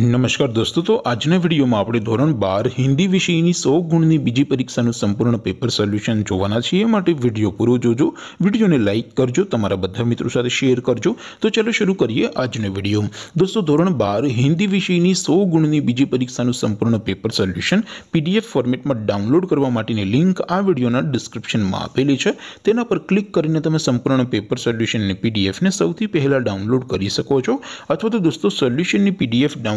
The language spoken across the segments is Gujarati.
નમસ્કાર દોસ્તો તો આજ ને વિડિયો માં આપણે ધોરણ 12 હિન્દી વિષય ની 100 ગુણ ની બીજી પરીક્ષા નું સંપૂર્ણ પેપર સોલ્યુશન જોવાના છે આ માટે વિડિયો પૂરો જોજો વિડિયો ને લાઈક કરજો તમારા બધા મિત્રો સાથે શેર કરજો તો ચલો શરુ કરીએ આજ ને વિડિયો દોસ્તો ધોરણ 12 હિન્દી વિષય ની 100 ગુણ ની બીજી પરીક્ષા નું સંપૂર્ણ પેપર સોલ્યુશન PDF ફોર્મેટ માં ડાઉનલોડ કરવા માટે ની લિંક આ વિડિયો ના ડિસ્ક્રિપ્શન માં આપેલી છે તેના પર ક્લિક કરીને તમે સંપૂર્ણ પેપર સોલ્યુશન ને PDF ને સૌથી પહેલા ડાઉનલોડ કરી શકો છો અથવા તો દોસ્તો સોલ્યુશન ની PDF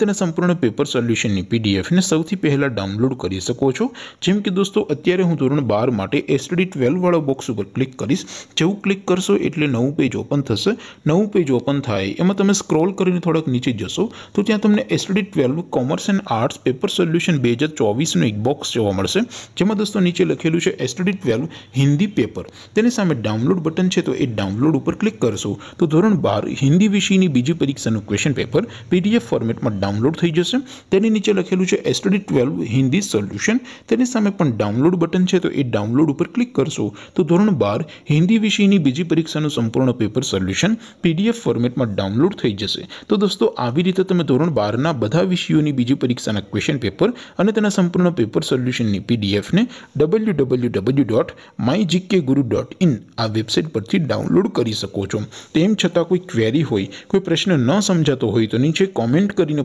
તનો સંપૂર્ણ પેપર સોલ્યુશન પીડીએફ ને સૌથી પહેલા ડાઉનલોડ કરી શકો છો જેમ કે દોસ્તો અત્યારે હું ધોરણ 12 માટે STD 12 વાળો બોક્સ ઉપર ક્લિક કરીશ જેવું ક્લિક કરશો એટલે નવું પેજ ઓપન થશે નવું પેજ ઓપન થાય એમાં તમે સ્ક્રોલ કરીને થોડક નીચે જશો તો ત્યાં તમને STD 12 નું commerce and arts paper solution 2024 નો એક બોક્સ જોવા મળશે જેમાં દોસ્તો નીચે લખેલું છે STD 12 હિન્દી પેપર તેની સામે ડાઉનલોડ બટન છે તો એ ડાઉનલોડ ઉપર ક્લિક કરશો તો ધોરણ 12 હિન્દી વિષયની બીજી પરીક્ષાનું ક્વેશ્ચન પેપર પીડીએફ ફોર્મેટમાં ડાઉનલોડ થઈ જશે તેની નીચે લખેલું છે STD 12 હિન્દી સોલ્યુશન તેની સામે પણ ડાઉનલોડ બટન છે તો એ ડાઉનલોડ ઉપર ક્લિક કરશો તો ધોરણ 12 હિન્દી વિષયની બીજી પરીક્ષાનું સંપૂર્ણ પેપર સોલ્યુશન PDF ફોર્મેટમાં ડાઉનલોડ થઈ જશે તો દોસ્તો આવી રીતે તમે ધોરણ 12 ના બધા વિષયોની બીજી પરીક્ષાના ક્વેશ્ચન પેપર અને તેના સંપૂર્ણ પેપર સોલ્યુશનની PDF ને www.mygkguru.in આ વેબસાઈટ પરથી ડાઉનલોડ કરી શકો છો તેમ છતાં કોઈ ક્વેરી હોય કોઈ પ્રશ્ન ન સમજાતો હોય તો નીચે કમેન્ટ કરીને